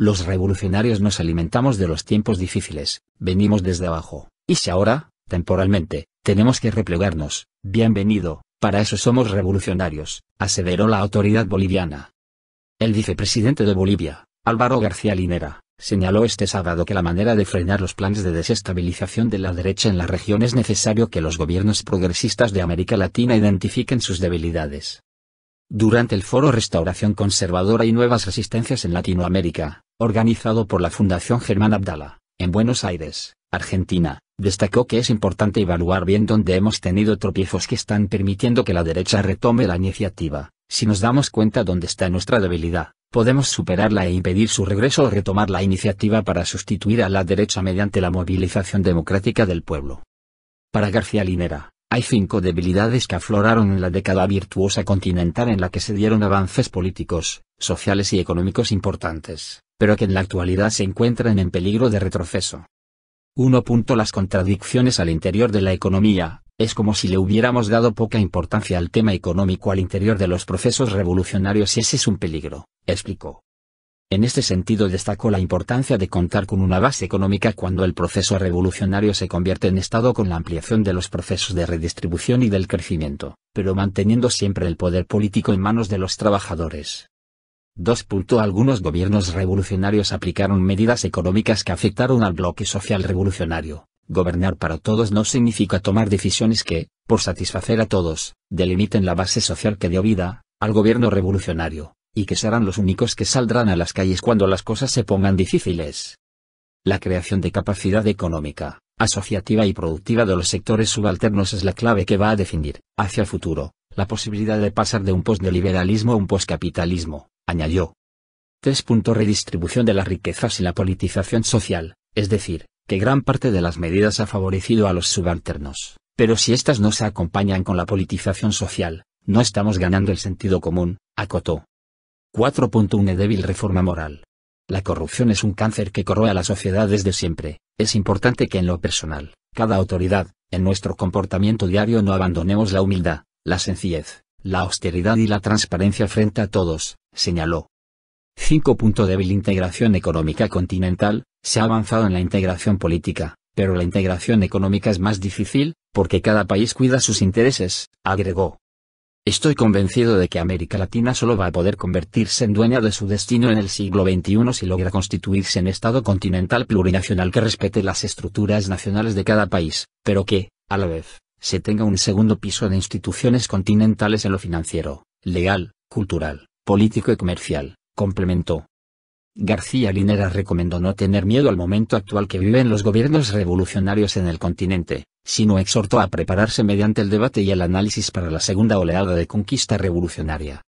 Los revolucionarios nos alimentamos de los tiempos difíciles, venimos desde abajo, y si ahora, temporalmente, tenemos que replegarnos, bienvenido, para eso somos revolucionarios, aseveró la autoridad boliviana. El vicepresidente de Bolivia, Álvaro García Linera, señaló este sábado que la manera de frenar los planes de desestabilización de la derecha en la región es necesario que los gobiernos progresistas de América Latina identifiquen sus debilidades. Durante el foro Restauración Conservadora y Nuevas Resistencias en Latinoamérica, organizado por la Fundación Germán Abdala, en Buenos Aires, Argentina, destacó que es importante evaluar bien dónde hemos tenido tropiezos que están permitiendo que la derecha retome la iniciativa. Si nos damos cuenta dónde está nuestra debilidad, podemos superarla e impedir su regreso o retomar la iniciativa para sustituir a la derecha mediante la movilización democrática del pueblo. Para García Linera, hay cinco debilidades que afloraron en la década virtuosa continental en la que se dieron avances políticos, sociales y económicos importantes, pero que en la actualidad se encuentran en peligro de retroceso. 1. Las contradicciones al interior de la economía, es como si le hubiéramos dado poca importancia al tema económico al interior de los procesos revolucionarios y ese es un peligro, explicó. En este sentido destacó la importancia de contar con una base económica cuando el proceso revolucionario se convierte en Estado con la ampliación de los procesos de redistribución y del crecimiento, pero manteniendo siempre el poder político en manos de los trabajadores. 2. Algunos gobiernos revolucionarios aplicaron medidas económicas que afectaron al bloque social revolucionario. Gobernar para todos no significa tomar decisiones que, por satisfacer a todos, delimiten la base social que dio vida al gobierno revolucionario y que serán los únicos que saldrán a las calles cuando las cosas se pongan difíciles. La creación de capacidad económica, asociativa y productiva de los sectores subalternos es la clave que va a definir, hacia el futuro, la posibilidad de pasar de un post-neoliberalismo a un post-capitalismo, añadió. 3. Redistribución de las riquezas y la politización social, es decir, que gran parte de las medidas ha favorecido a los subalternos, pero si éstas no se acompañan con la politización social, no estamos ganando el sentido común, acotó. 4.1 Débil reforma moral. La corrupción es un cáncer que corroe a la sociedad desde siempre. Es importante que en lo personal, cada autoridad, en nuestro comportamiento diario no abandonemos la humildad, la sencillez, la austeridad y la transparencia frente a todos, señaló. 5. Débil Integración económica continental, se ha avanzado en la integración política, pero la integración económica es más difícil, porque cada país cuida sus intereses, agregó. Estoy convencido de que América Latina solo va a poder convertirse en dueña de su destino en el siglo XXI si logra constituirse en Estado continental plurinacional que respete las estructuras nacionales de cada país, pero que, a la vez, se tenga un segundo piso de instituciones continentales en lo financiero, legal, cultural, político y comercial, complementó. García Linera recomendó no tener miedo al momento actual que viven los gobiernos revolucionarios en el continente, sino exhortó a prepararse mediante el debate y el análisis para la segunda oleada de conquista revolucionaria.